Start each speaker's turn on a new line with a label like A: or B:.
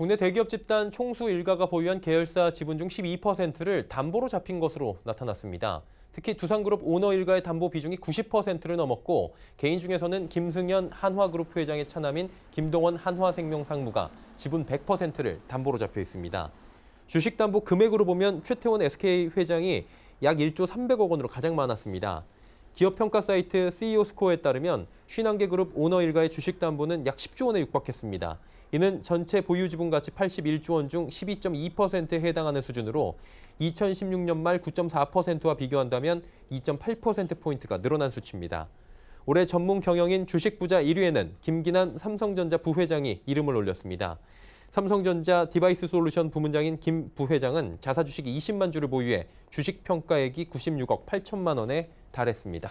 A: 국내 대기업 집단 총수 일가가 보유한 계열사 지분 중 12%를 담보로 잡힌 것으로 나타났습니다. 특히 두산그룹 오너 일가의 담보 비중이 90%를 넘었고 개인 중에서는 김승현 한화그룹 회장의 차남인 김동원 한화생명 상무가 지분 100%를 담보로 잡혀 있습니다. 주식담보 금액으로 보면 최태원 SK 회장이 약 1조 300억 원으로 가장 많았습니다. 기업 평가 사이트 CEO 스코어에 따르면 51개 그룹 오너 일가의 주식 담보는 약 10조 원에 육박했습니다. 이는 전체 보유 지분 가치 81조 원 중 12.2%에 해당하는 수준으로 2016년 말 9.4%와 비교한다면 2.8%포인트가 늘어난 수치입니다. 올해 전문 경영인 주식부자 1위에는 김기난 삼성전자 부회장이 이름을 올렸습니다. 삼성전자 디바이스 솔루션 부문장인 김 부회장은 자사 주식 20만 주를 보유해 주식 평가액이 96억 8천만 원에 달했습니다.